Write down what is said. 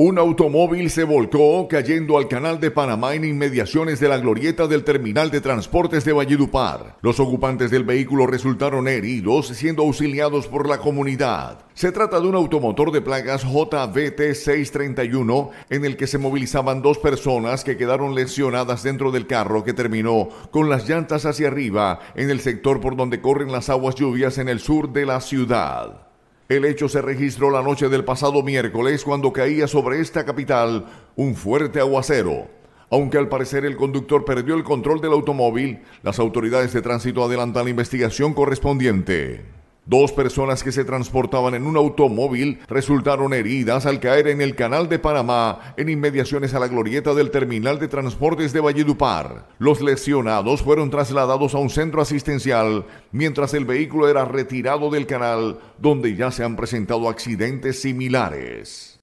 Un automóvil se volcó cayendo al canal de Panamá en inmediaciones de la glorieta del terminal de transportes de Valledupar. Los ocupantes del vehículo resultaron heridos siendo auxiliados por la comunidad. Se trata de un automotor de plagas jvt 631 en el que se movilizaban dos personas que quedaron lesionadas dentro del carro que terminó con las llantas hacia arriba en el sector por donde corren las aguas lluvias en el sur de la ciudad. El hecho se registró la noche del pasado miércoles cuando caía sobre esta capital un fuerte aguacero. Aunque al parecer el conductor perdió el control del automóvil, las autoridades de tránsito adelantan la investigación correspondiente. Dos personas que se transportaban en un automóvil resultaron heridas al caer en el Canal de Panamá en inmediaciones a la glorieta del Terminal de Transportes de Valledupar. Los lesionados fueron trasladados a un centro asistencial mientras el vehículo era retirado del canal donde ya se han presentado accidentes similares.